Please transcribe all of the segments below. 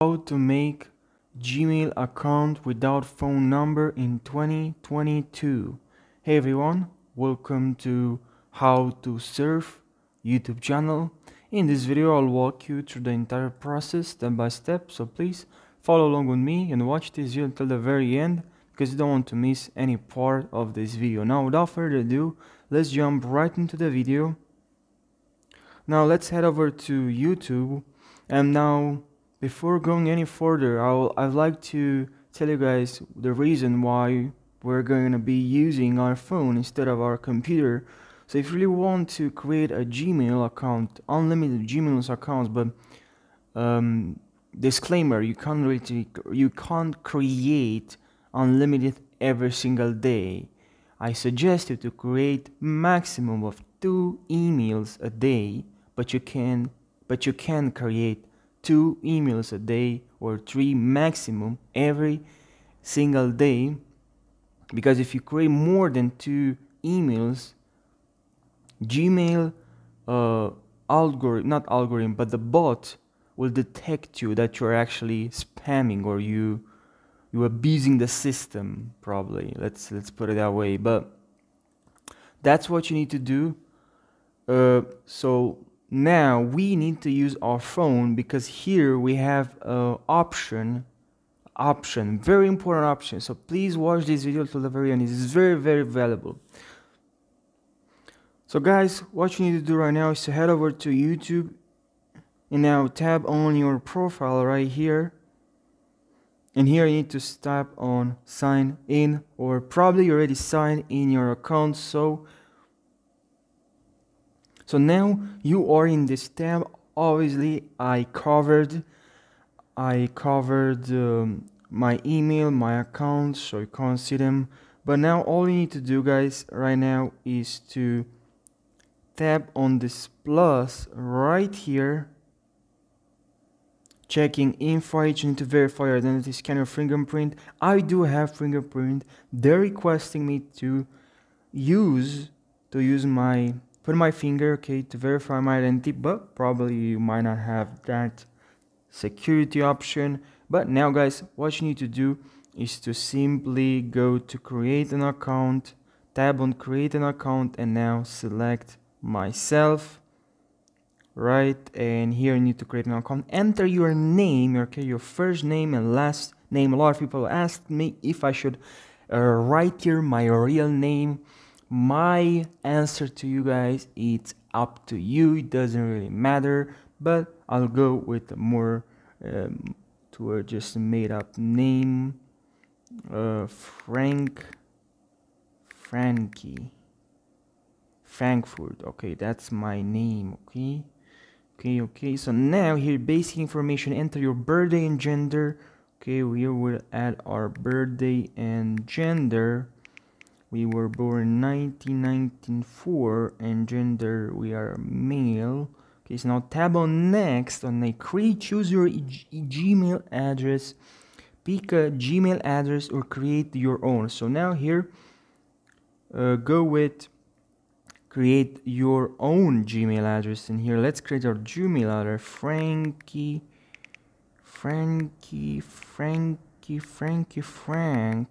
How to make Gmail account without phone number in 2022. Hey everyone, welcome to How to Surf YouTube channel. In this video I'll walk you through the entire process step by step, so please follow along with me and watch this video until the very end because you don't want to miss any part of this video. Now without further ado, let's jump right into the video. Now let's head over to YouTube and now before going any further, I'll, I'd like to tell you guys the reason why we're going to be using our phone instead of our computer. So if you really want to create a Gmail account, unlimited Gmail accounts, but um, disclaimer, you can't really, you can't create unlimited every single day. I suggest you to create maximum of two emails a day, but you can, but you can create two emails a day or three maximum every single day because if you create more than two emails gmail uh, algorithm not algorithm but the bot will detect you that you're actually spamming or you you're abusing the system probably let's let's put it that way but that's what you need to do uh, so now we need to use our phone because here we have a option option very important option so please watch this video till the very end it's very very valuable so guys what you need to do right now is to head over to youtube and now tab on your profile right here and here you need to tap on sign in or probably already signed in your account so so now you are in this tab. Obviously, I covered, I covered um, my email, my account, so you can't see them. But now all you need to do, guys, right now is to tap on this plus right here checking info you need to verify your identity scan your fingerprint i do have fingerprint they're requesting me to use to use my put my finger, okay, to verify my identity, but probably you might not have that security option. But now guys, what you need to do is to simply go to create an account, tab on create an account and now select myself right and here you need to create an account enter your name okay your first name and last name a lot of people asked me if i should uh, write here my real name my answer to you guys it's up to you it doesn't really matter but i'll go with more um, to a just made up name uh, frank frankie frankfurt okay that's my name okay okay okay so now here basic information enter your birthday and gender okay we will add our birthday and gender we were born 1994 and gender we are male okay so now tab on next on create choose your e e gmail address pick a gmail address or create your own so now here uh, go with create your own gmail address And here let's create our gmail address frankie frankie frankie frankie frank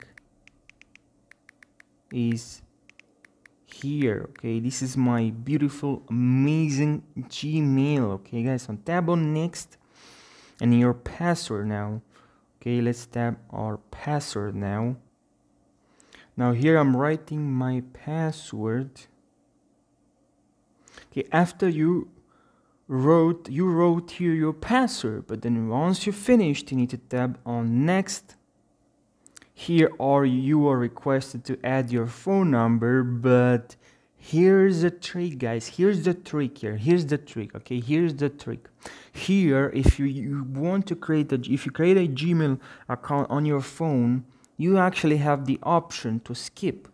is here okay this is my beautiful amazing gmail okay guys so tab on next and your password now okay let's tap our password now now here i'm writing my password okay after you wrote you wrote here your password but then once you finished you need to tap on next here are you are requested to add your phone number but here's the trick guys here's the trick here here's the trick okay here's the trick here if you, you want to create a if you create a gmail account on your phone you actually have the option to skip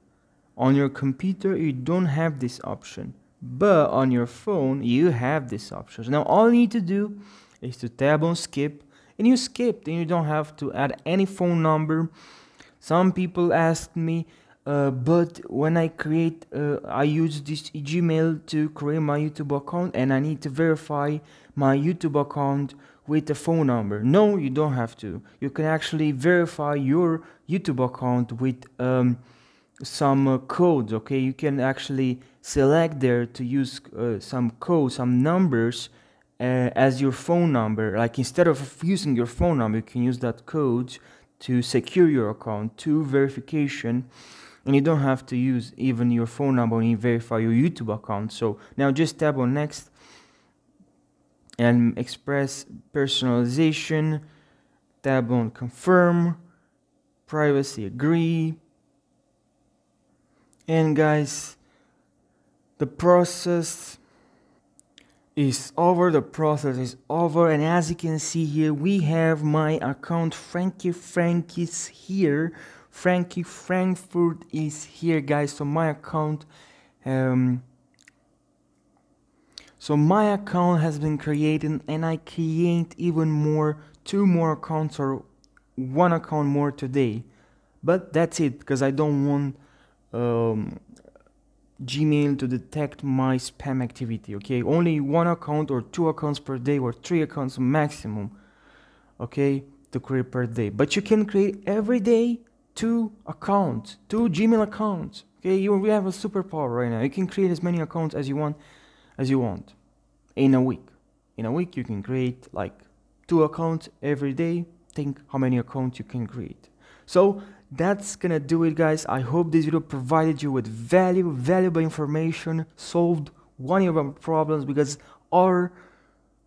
on your computer you don't have this option but on your phone you have this option now all you need to do is to tab on skip and you skip. and you don't have to add any phone number some people asked me, uh, but when I create, uh, I use this Gmail to create my YouTube account and I need to verify my YouTube account with a phone number. No, you don't have to. You can actually verify your YouTube account with um, some uh, codes, okay? You can actually select there to use uh, some codes, some numbers uh, as your phone number. Like instead of using your phone number, you can use that code to secure your account to verification and you don't have to use even your phone number when you verify your YouTube account. So now just tap on next and express personalization, tab on confirm, privacy agree. And guys, the process is over, the process is over, and as you can see here, we have my account Frankie Frank is here. Frankie Frankfurt is here, guys. So my account, um, so my account has been created, and I create even more, two more accounts or one account more today. But that's it, because I don't want, um, Gmail to detect my spam activity, okay? Only one account or two accounts per day or three accounts maximum, okay, to create per day. But you can create every day two accounts, two Gmail accounts, okay? You have a superpower right now. You can create as many accounts as you want, as you want in a week. In a week, you can create like two accounts every day. Think how many accounts you can create. So that's gonna do it guys. I hope this video provided you with value, valuable information, solved one of our problems because our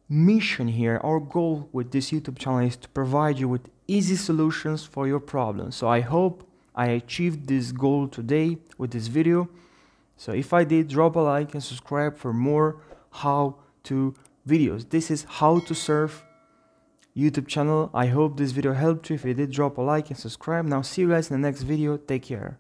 mission here, our goal with this YouTube channel is to provide you with easy solutions for your problems. So I hope I achieved this goal today with this video. So if I did, drop a like and subscribe for more how to videos. This is how to surf YouTube channel. I hope this video helped you. If it did, drop a like and subscribe. Now see you guys in the next video. Take care.